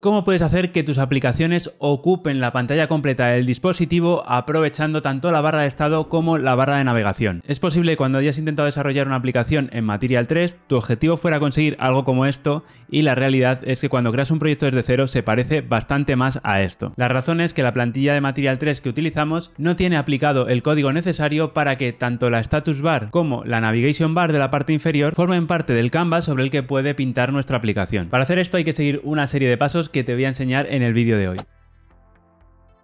¿Cómo puedes hacer que tus aplicaciones ocupen la pantalla completa del dispositivo aprovechando tanto la barra de estado como la barra de navegación? Es posible que cuando hayas intentado desarrollar una aplicación en Material 3, tu objetivo fuera conseguir algo como esto y la realidad es que cuando creas un proyecto desde cero se parece bastante más a esto. La razón es que la plantilla de Material 3 que utilizamos no tiene aplicado el código necesario para que tanto la status bar como la navigation bar de la parte inferior formen parte del canvas sobre el que puede pintar nuestra aplicación. Para hacer esto hay que seguir una serie de pasos que te voy a enseñar en el vídeo de hoy.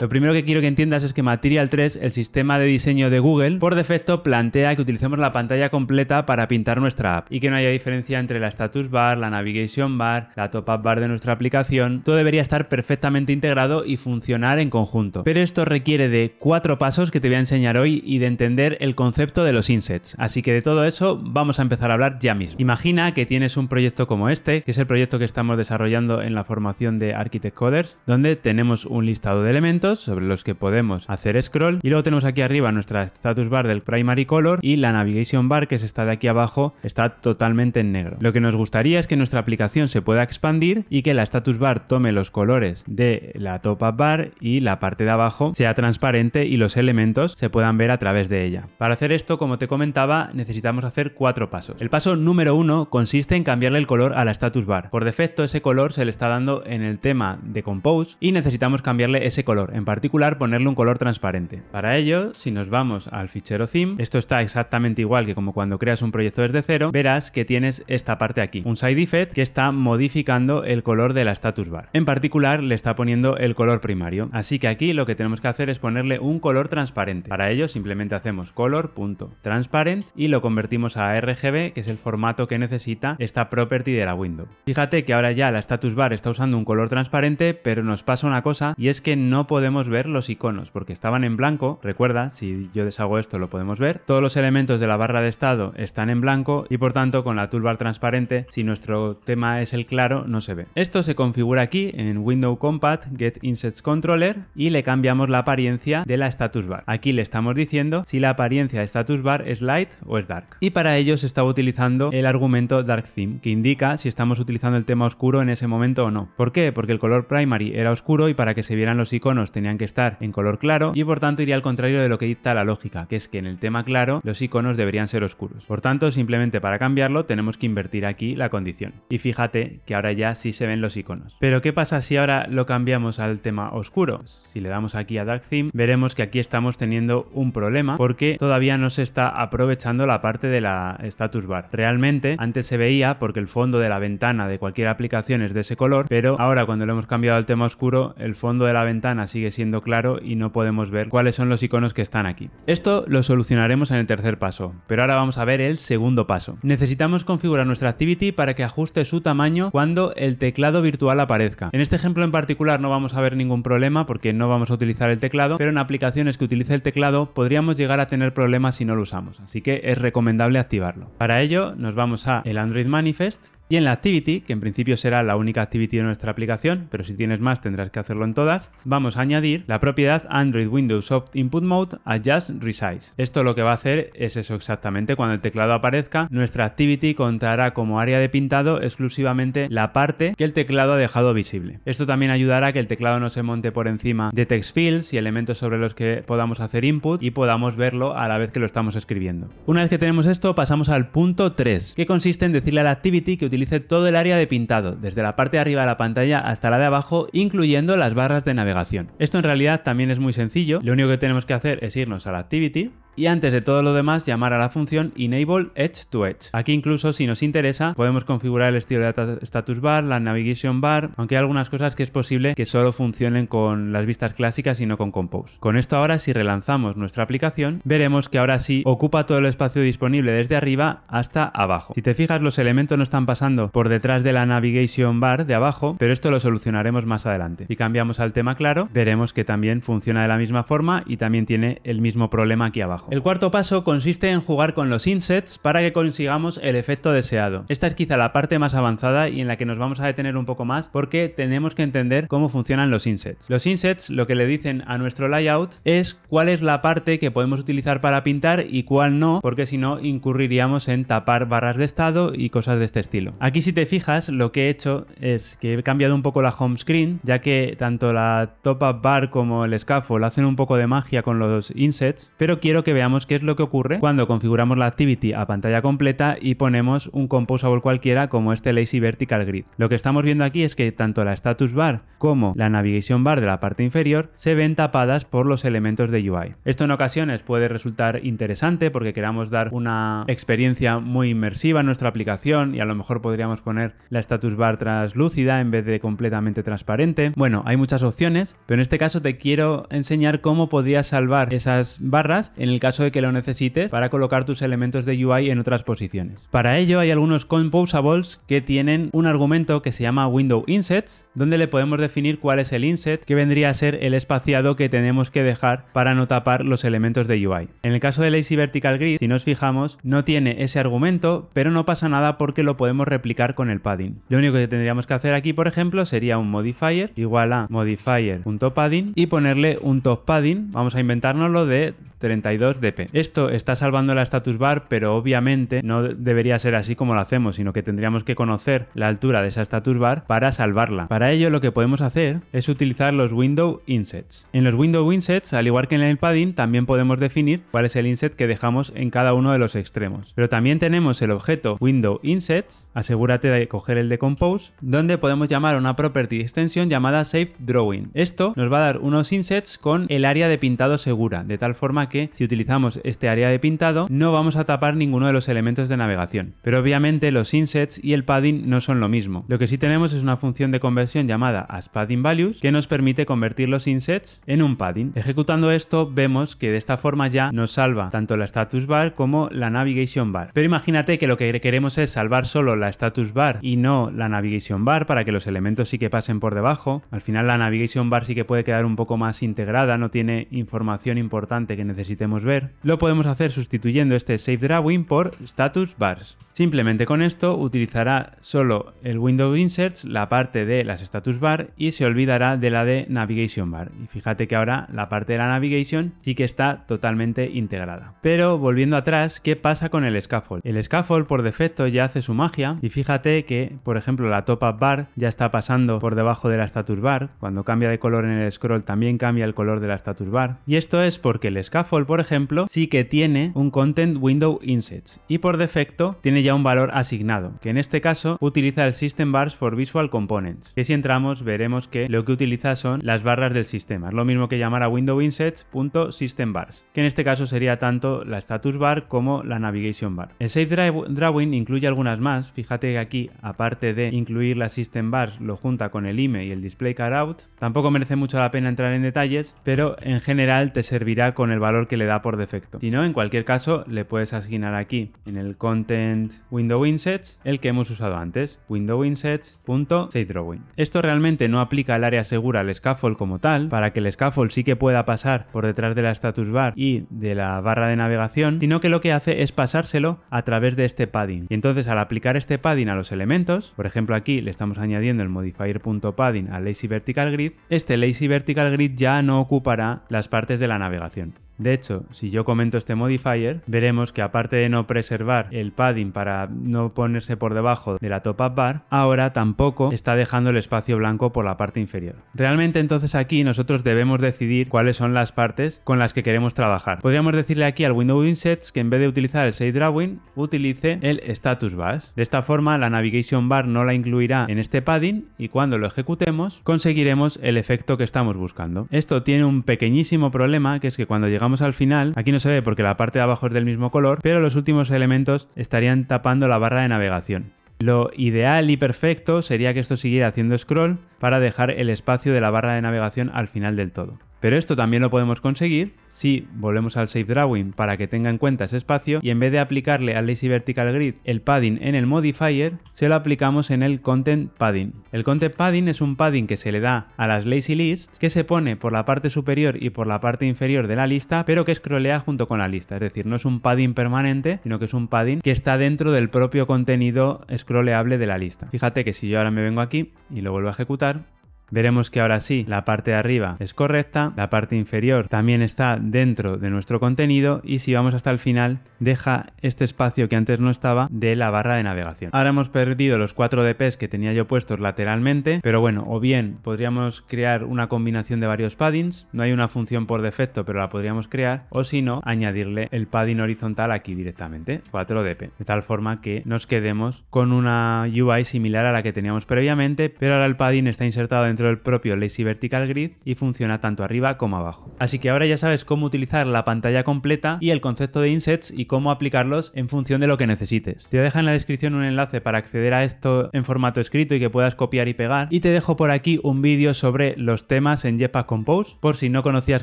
Lo primero que quiero que entiendas es que Material 3, el sistema de diseño de Google, por defecto plantea que utilicemos la pantalla completa para pintar nuestra app y que no haya diferencia entre la status bar, la navigation bar, la top up bar de nuestra aplicación. Todo debería estar perfectamente integrado y funcionar en conjunto. Pero esto requiere de cuatro pasos que te voy a enseñar hoy y de entender el concepto de los insets. Así que de todo eso vamos a empezar a hablar ya mismo. Imagina que tienes un proyecto como este, que es el proyecto que estamos desarrollando en la formación de Architect Coders, donde tenemos un listado de elementos sobre los que podemos hacer scroll y luego tenemos aquí arriba nuestra status bar del primary color y la navigation bar que es esta de aquí abajo está totalmente en negro. Lo que nos gustaría es que nuestra aplicación se pueda expandir y que la status bar tome los colores de la top up bar y la parte de abajo sea transparente y los elementos se puedan ver a través de ella. Para hacer esto, como te comentaba, necesitamos hacer cuatro pasos. El paso número uno consiste en cambiarle el color a la status bar. Por defecto ese color se le está dando en el tema de compose y necesitamos cambiarle ese color en particular ponerle un color transparente. Para ello, si nos vamos al fichero theme, esto está exactamente igual que como cuando creas un proyecto desde cero, verás que tienes esta parte aquí, un side effect que está modificando el color de la status bar. En particular, le está poniendo el color primario. Así que aquí lo que tenemos que hacer es ponerle un color transparente. Para ello, simplemente hacemos color.transparent y lo convertimos a RGB, que es el formato que necesita esta property de la window. Fíjate que ahora ya la status bar está usando un color transparente, pero nos pasa una cosa y es que no podemos podemos ver los iconos, porque estaban en blanco. Recuerda, si yo deshago esto lo podemos ver. Todos los elementos de la barra de estado están en blanco y por tanto con la toolbar transparente, si nuestro tema es el claro, no se ve. Esto se configura aquí en Window Compat Get Insets Controller y le cambiamos la apariencia de la status bar. Aquí le estamos diciendo si la apariencia de status bar es light o es dark. Y para ello se estaba utilizando el argumento dark theme, que indica si estamos utilizando el tema oscuro en ese momento o no. ¿Por qué? Porque el color primary era oscuro y para que se vieran los iconos tenían que estar en color claro y por tanto iría al contrario de lo que dicta la lógica, que es que en el tema claro los iconos deberían ser oscuros. Por tanto, simplemente para cambiarlo tenemos que invertir aquí la condición. Y fíjate que ahora ya sí se ven los iconos. Pero ¿qué pasa si ahora lo cambiamos al tema oscuro? Si le damos aquí a Dark Theme, veremos que aquí estamos teniendo un problema porque todavía no se está aprovechando la parte de la status bar. Realmente antes se veía porque el fondo de la ventana de cualquier aplicación es de ese color, pero ahora cuando lo hemos cambiado al tema oscuro, el fondo de la ventana sí sigue siendo claro y no podemos ver cuáles son los iconos que están aquí. Esto lo solucionaremos en el tercer paso, pero ahora vamos a ver el segundo paso. Necesitamos configurar nuestra activity para que ajuste su tamaño cuando el teclado virtual aparezca. En este ejemplo en particular no vamos a ver ningún problema porque no vamos a utilizar el teclado, pero en aplicaciones que utilice el teclado podríamos llegar a tener problemas si no lo usamos, así que es recomendable activarlo. Para ello nos vamos a el Android Manifest y en la Activity, que en principio será la única Activity de nuestra aplicación, pero si tienes más tendrás que hacerlo en todas, vamos a añadir la propiedad Android Windows Soft Input Mode Adjust Resize. Esto lo que va a hacer es eso exactamente, cuando el teclado aparezca, nuestra Activity contará como área de pintado exclusivamente la parte que el teclado ha dejado visible. Esto también ayudará a que el teclado no se monte por encima de text fields y elementos sobre los que podamos hacer input y podamos verlo a la vez que lo estamos escribiendo. Una vez que tenemos esto, pasamos al punto 3, que consiste en decirle a la Activity que utilice todo el área de pintado, desde la parte de arriba de la pantalla hasta la de abajo, incluyendo las barras de navegación. Esto en realidad también es muy sencillo, lo único que tenemos que hacer es irnos a la Activity, y antes de todo lo demás llamar a la función enable edge to edge. Aquí incluso si nos interesa podemos configurar el estilo de status bar, la navigation bar, aunque hay algunas cosas que es posible que solo funcionen con las vistas clásicas y no con compose. Con esto ahora si relanzamos nuestra aplicación veremos que ahora sí ocupa todo el espacio disponible desde arriba hasta abajo. Si te fijas los elementos no están pasando por detrás de la navigation bar de abajo, pero esto lo solucionaremos más adelante. Si cambiamos al tema claro veremos que también funciona de la misma forma y también tiene el mismo problema aquí abajo. El cuarto paso consiste en jugar con los insets para que consigamos el efecto deseado. Esta es quizá la parte más avanzada y en la que nos vamos a detener un poco más porque tenemos que entender cómo funcionan los insets. Los insets lo que le dicen a nuestro layout es cuál es la parte que podemos utilizar para pintar y cuál no, porque si no incurriríamos en tapar barras de estado y cosas de este estilo. Aquí si te fijas lo que he hecho es que he cambiado un poco la home screen, ya que tanto la top up bar como el scaffold hacen un poco de magia con los insets, pero quiero que veamos qué es lo que ocurre cuando configuramos la activity a pantalla completa y ponemos un composable cualquiera como este lazy vertical grid. Lo que estamos viendo aquí es que tanto la status bar como la navigation bar de la parte inferior se ven tapadas por los elementos de UI. Esto en ocasiones puede resultar interesante porque queramos dar una experiencia muy inmersiva a nuestra aplicación y a lo mejor podríamos poner la status bar translúcida en vez de completamente transparente. Bueno, hay muchas opciones, pero en este caso te quiero enseñar cómo podrías salvar esas barras en el caso caso de que lo necesites para colocar tus elementos de UI en otras posiciones. Para ello hay algunos composables que tienen un argumento que se llama window insets, donde le podemos definir cuál es el inset, que vendría a ser el espaciado que tenemos que dejar para no tapar los elementos de UI. En el caso de Lazy Vertical Grid, si nos fijamos, no tiene ese argumento, pero no pasa nada porque lo podemos replicar con el padding. Lo único que tendríamos que hacer aquí, por ejemplo, sería un modifier igual a modifier.padding y ponerle un top padding, vamos a inventárnoslo de 32 DP. Esto está salvando la status bar, pero obviamente no debería ser así como lo hacemos, sino que tendríamos que conocer la altura de esa status bar para salvarla. Para ello lo que podemos hacer es utilizar los window insets. En los window insets, al igual que en el padding, también podemos definir cuál es el inset que dejamos en cada uno de los extremos. Pero también tenemos el objeto window insets, asegúrate de coger el de compose, donde podemos llamar a una property extensión llamada save drawing. Esto nos va a dar unos insets con el área de pintado segura, de tal forma que si utilizamos utilizamos este área de pintado, no vamos a tapar ninguno de los elementos de navegación. Pero obviamente los insets y el padding no son lo mismo. Lo que sí tenemos es una función de conversión llamada as padding values que nos permite convertir los insets en un padding. Ejecutando esto vemos que de esta forma ya nos salva tanto la status bar como la navigation bar. Pero imagínate que lo que queremos es salvar solo la status bar y no la navigation bar para que los elementos sí que pasen por debajo. Al final la navigation bar sí que puede quedar un poco más integrada, no tiene información importante que necesitemos ver lo podemos hacer sustituyendo este Save Drawing por Status Bars. Simplemente con esto utilizará solo el Window Inserts, la parte de las Status Bar y se olvidará de la de Navigation Bar. Y fíjate que ahora la parte de la Navigation sí que está totalmente integrada. Pero volviendo atrás, ¿qué pasa con el Scaffold? El Scaffold por defecto ya hace su magia y fíjate que, por ejemplo, la Top Bar ya está pasando por debajo de la Status Bar. Cuando cambia de color en el scroll también cambia el color de la Status Bar. Y esto es porque el Scaffold, por ejemplo, sí que tiene un Content Window Insets y por defecto tiene ya un valor asignado, que en este caso utiliza el System Bars for Visual Components, que si entramos veremos que lo que utiliza son las barras del sistema, es lo mismo que llamar a Window Insets.System Bars, que en este caso sería tanto la Status Bar como la Navigation Bar. El Safe Drawing incluye algunas más, fíjate que aquí, aparte de incluir la System Bars, lo junta con el IME y el Display Cutout, tampoco merece mucho la pena entrar en detalles, pero en general te servirá con el valor que le da defecto. Si no, en cualquier caso, le puedes asignar aquí en el content window insets el que hemos usado antes, window drawing Esto realmente no aplica el área segura al scaffold como tal, para que el scaffold sí que pueda pasar por detrás de la status bar y de la barra de navegación, sino que lo que hace es pasárselo a través de este padding. Y entonces al aplicar este padding a los elementos, por ejemplo aquí le estamos añadiendo el modifier.padding al lazy vertical grid, este lazy vertical grid ya no ocupará las partes de la navegación. De hecho, si yo comento este modifier, veremos que aparte de no preservar el padding para no ponerse por debajo de la top up bar, ahora tampoco está dejando el espacio blanco por la parte inferior. Realmente entonces aquí nosotros debemos decidir cuáles son las partes con las que queremos trabajar. Podríamos decirle aquí al Window Insets que en vez de utilizar el save Drawing, utilice el Status Bar. De esta forma la Navigation Bar no la incluirá en este padding y cuando lo ejecutemos conseguiremos el efecto que estamos buscando. Esto tiene un pequeñísimo problema que es que cuando llegamos al final, aquí no se ve porque la parte de abajo es del mismo color, pero los últimos elementos estarían tapando la barra de navegación. Lo ideal y perfecto sería que esto siguiera haciendo scroll para dejar el espacio de la barra de navegación al final del todo. Pero esto también lo podemos conseguir si volvemos al Safe Drawing para que tenga en cuenta ese espacio y en vez de aplicarle al Lazy Vertical Grid el padding en el modifier, se lo aplicamos en el Content Padding. El Content Padding es un padding que se le da a las Lazy Lists que se pone por la parte superior y por la parte inferior de la lista, pero que scrollea junto con la lista. Es decir, no es un padding permanente, sino que es un padding que está dentro del propio contenido scrolleable de la lista. Fíjate que si yo ahora me vengo aquí y lo vuelvo a ejecutar, Veremos que ahora sí, la parte de arriba es correcta, la parte inferior también está dentro de nuestro contenido y si vamos hasta el final, deja este espacio que antes no estaba de la barra de navegación. Ahora hemos perdido los 4 DPs que tenía yo puestos lateralmente, pero bueno, o bien podríamos crear una combinación de varios paddings, no hay una función por defecto, pero la podríamos crear, o si no, añadirle el padding horizontal aquí directamente, 4 DP, de tal forma que nos quedemos con una UI similar a la que teníamos previamente, pero ahora el padding está insertado en el propio Lazy Vertical Grid y funciona tanto arriba como abajo. Así que ahora ya sabes cómo utilizar la pantalla completa y el concepto de insets y cómo aplicarlos en función de lo que necesites. Te dejo en la descripción un enlace para acceder a esto en formato escrito y que puedas copiar y pegar y te dejo por aquí un vídeo sobre los temas en Jetpack Compose por si no conocías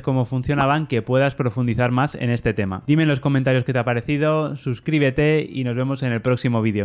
cómo funcionaban que puedas profundizar más en este tema. Dime en los comentarios qué te ha parecido, suscríbete y nos vemos en el próximo vídeo.